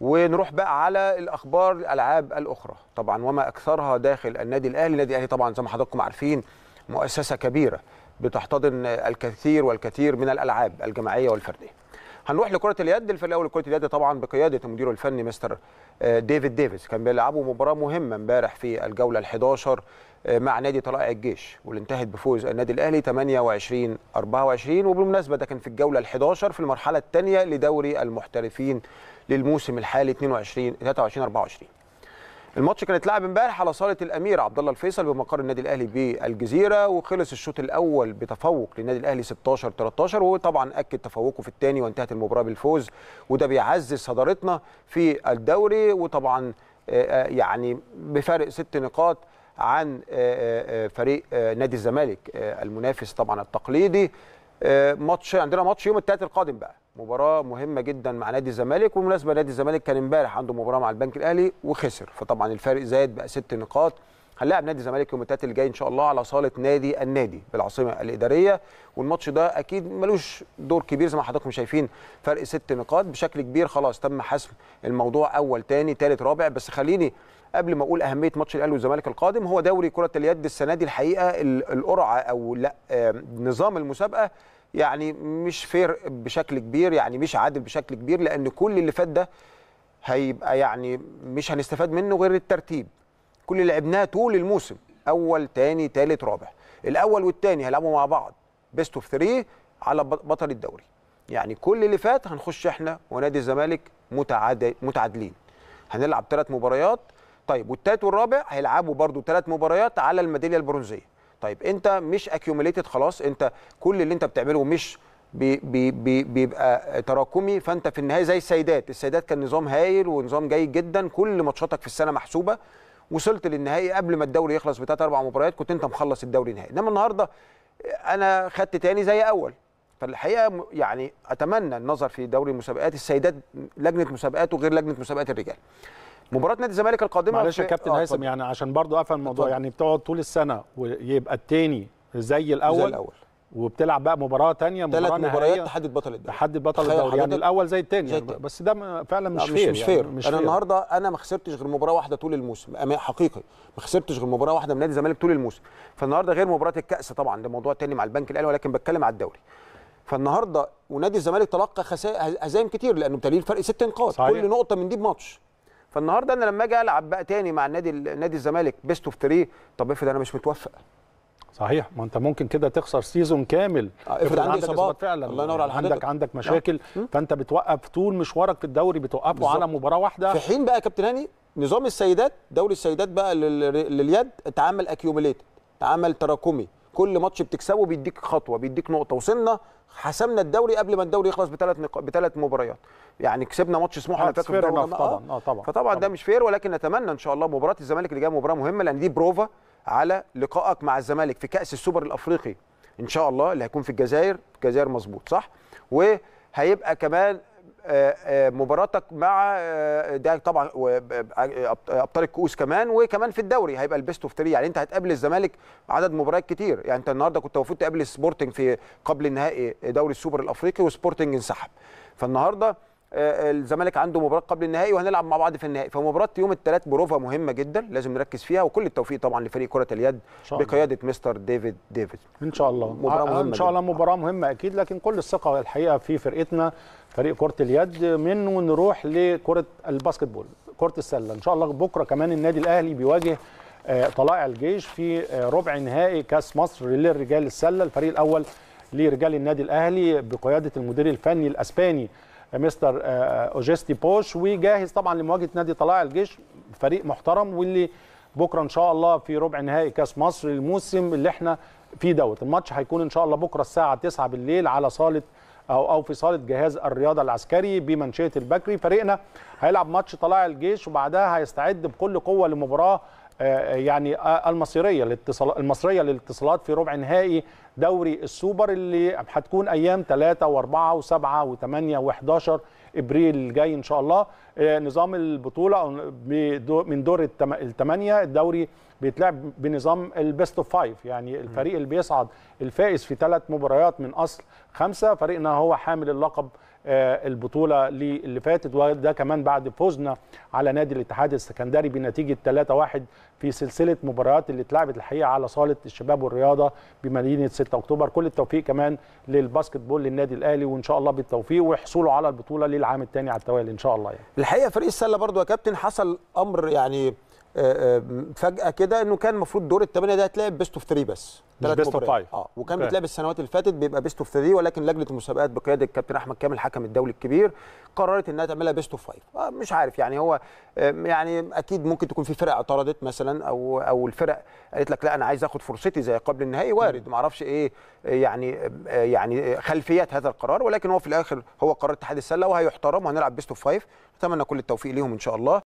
ونروح بقى على الاخبار الالعاب الاخرى طبعا وما اكثرها داخل النادي الاهلي النادي الاهلي طبعا زي ما حضراتكم عارفين مؤسسه كبيره بتحتضن الكثير والكثير من الالعاب الجماعيه والفرديه هنروح لكره اليد الفريق الاول لكره اليد طبعا بقياده المدير الفني مستر آه، ديفيد ديفيز كان بيلعبوا مباراه مهمه امبارح في الجوله ال11 مع نادي طلائع الجيش واللي انتهت بفوز النادي الاهلي 28 24 وبالمناسبه ده كان في الجوله ال11 في المرحله الثانيه لدوري المحترفين للموسم الحالي 22 23 24 الماتش كان اتلعب امبارح على صاله الامير عبد الله الفيصل بمقر النادي الاهلي بالجزيره وخلص الشوط الاول بتفوق للنادي الاهلي 16 13 وطبعا اكد تفوقه في الثاني وانتهت المباراه بالفوز وده بيعزز صدارتنا في الدوري وطبعا آه، آه، يعني بفارق ست نقاط عن آه، آه، آه، فريق نادي الزمالك المنافس طبعا التقليدي ماتش عندنا ماتش يوم الثلاثاء القادم بقى مباراه مهمه جدا مع نادي الزمالك وبالمناسبه نادي الزمالك كان امبارح عنده مباراه مع البنك الاهلي وخسر فطبعا الفارق زاد بقى ست نقاط هنلاعب نادي الزمالك يوم التلات الجاي ان شاء الله على صاله نادي النادي بالعاصمه الاداريه والماتش ده اكيد ملوش دور كبير زي ما حضراتكم شايفين فرق ست نقاط بشكل كبير خلاص تم حسم الموضوع اول تاني تالت رابع بس خليني قبل ما اقول اهميه ماتش الاهلي والزمالك القادم هو دوري كره اليد السنه دي الحقيقه القرعه او لا نظام المسابقه يعني مش فير بشكل كبير يعني مش عادل بشكل كبير لان كل اللي فات ده هيبقى يعني مش هنستفاد منه غير الترتيب كل اللي لعبناه طول الموسم اول تاني تالت رابع الاول والتاني هيلعبوا مع بعض بيست اوف ثري على بطل الدوري يعني كل اللي فات هنخش احنا ونادي الزمالك متعادلين هنلعب ثلاث مباريات طيب والثالث والرابع هيلعبوا برضو ثلاث مباريات على الميداليه البرونزيه طيب انت مش اكيوميليتد خلاص انت كل اللي انت بتعمله مش بي بي بيبقى تراكمي فانت في النهايه زي السيدات السيدات كان نظام هايل ونظام جيد جدا كل ماتشاتك في السنه محسوبه وصلت للنهائي قبل ما الدوري يخلص بثلاث اربع مباريات كنت انت مخلص الدوري نهائي انما النهارده انا خدت تاني زي اول فالحقيقه يعني اتمنى النظر في دوري مسابقات السيدات لجنه مسابقات وغير لجنه مسابقات الرجال مباراه نادي الزمالك القادمه معلش يا كابتن آه، هيثم يعني عشان برضو افهم الموضوع يعني بتقعد طول السنه ويبقى التاني زي الاول, زي الأول. وبتلعب بقى مباراه ثانيه مباراه ثلاث مباريات تحدد بطل الدوري تحدد بطل الدوري يعني الاول زي الثاني يعني بس ده فعلا مش فير مش, مش فير يعني مش انا فير. النهارده انا ما خسرتش غير مباراه واحده طول الموسم حقيقي ما خسرتش غير مباراه واحده من نادي الزمالك طول الموسم فالنهارده غير مباراه الكاس طبعا ده موضوع ثاني مع البنك الاهلي ولكن بتكلم على الدوري فالنهارده ونادي الزمالك تلقى هزايم كتير لانه بتقليل فرق ست نقاط كل نقطه من دي بماتش فالنهارده انا لما اجي العب بقى تاني مع النادي نادي الزمالك بيست اوف 3 طب افرض انا مش متوفق صحيح ما انت ممكن كده تخسر سيزون كامل آه، افرض عندي اصابات فعلا الله ينور على عندك عندك نعم. مشاكل فانت بتوقف طول مشوارك في الدوري بتوقفه بالزبط. على مباراه واحده في حين بقى يا كابتن هاني نظام السيدات دوري السيدات بقى لليد اتعمل اكيوميليت اتعمل تراكمي كل ماتش بتكسبه بيديك خطوه بيديك نقطه وصلنا حسمنا الدوري قبل ما الدوري يخلص بثلاث نق... بثلاث مباريات يعني كسبنا ماتش سموحه انا فاكر طبعا آه،, اه طبعا فطبعا ده مش فير ولكن نتمنى ان شاء الله مباراه الزمالك اللي جايه مباراه مهمه لان دي بروفا على لقائك مع الزمالك في كاس السوبر الافريقي ان شاء الله اللي هيكون في الجزائر في الجزائر مظبوط صح وهيبقى كمان آه، آه، مباراتك مع آه، ده طبعا ابطال الكؤوس كمان وكمان في الدوري هيبقى البيست اوف 3 يعني انت هتقابل الزمالك عدد مباريات كتير يعني انت النهارده كنت المفروض تقابل سبورتنج في قبل نهائي دوري السوبر الافريقي وسبورتنج انسحب فالنهارده آه، آه، الزمالك عنده مباراه قبل النهائي وهنلعب مع بعض في النهائي فمباراه يوم الثلاث بروفا مهمه جدا لازم نركز فيها وكل التوفيق طبعا لفريق كره اليد بقياده مستر ديفيد ديفيد ان شاء الله مباراه آه، مهمه ان شاء الله مباراه مهمه اكيد لكن كل الثقه الحقيقه في فرقتنا فريق كره اليد منه نروح لكره الباسكت بول كره السله ان شاء الله بكره كمان النادي الاهلي بيواجه طلائع الجيش في ربع نهائي كاس مصر للرجال السله الفريق الاول لرجال النادي الاهلي بقياده المدير الفني الاسباني مستر آه، آه، اوجيستي بوش وجاهز طبعا لمواجهه نادي طلائع الجيش فريق محترم واللي بكره ان شاء الله في ربع نهائي كاس مصر الموسم اللي احنا فيه دوت الماتش هيكون ان شاء الله بكره الساعه 9 بالليل على صاله او او في صاله جهاز الرياضه العسكري بمنشيه البكري فريقنا هيلعب ماتش طلائع الجيش وبعدها هيستعد بكل قوه لمباراه آه، يعني المصيريه للاتصالات المصريه للاتصالات في ربع نهائي دوري السوبر اللي هتكون ايام 3 و4 و7 و8 و11 ابريل الجاي ان شاء الله آه، نظام البطوله من دور الثمانيه الدوري بيتلعب بنظام البيست اوف فايف يعني الفريق اللي بيصعد الفائز في ثلاث مباريات من اصل خمسه فريقنا هو حامل اللقب آه، البطوله اللي فاتت وده كمان بعد فوزنا على نادي الاتحاد السكندري بنتيجه 3-1 في سلسله مباريات اللي اتلعبت الحقيقه على صاله الشباب والرياضه بمدينه 6 اكتوبر كل التوفيق كمان للباسكت بول للنادي الاهلي وان شاء الله بالتوفيق وحصوله على البطوله للعام الثاني على التوالي ان شاء الله يعني. الحقيقه فريق السله برضو يا كابتن حصل امر يعني آه، آه، فجاه كده انه كان المفروض دور الثمانيه ده هيتلعب بيست اوف 3 بس بيست اوف اه وكان بيتلعب السنوات اللي فاتت بيبقى بيست اوف 3 ولكن لجنه المسابقات بقياده الكابتن احمد كامل الحكم الدولي الكبير قررت انها تعملها بيست اوف 5 آه مش عارف يعني هو يعني اكيد ممكن تكون في فرق اعترضت مثلا او او الفرق قالت لك لا انا عايز اخد فرصتي زي قبل النهائي وارد ما اعرفش ايه يعني آه، يعني خلفيات هذا القرار ولكن هو في الاخر هو قرار اتحاد السله وهيحترم وهنلعب بيست اوف 5 اتمنى كل التوفيق ليهم ان شاء الله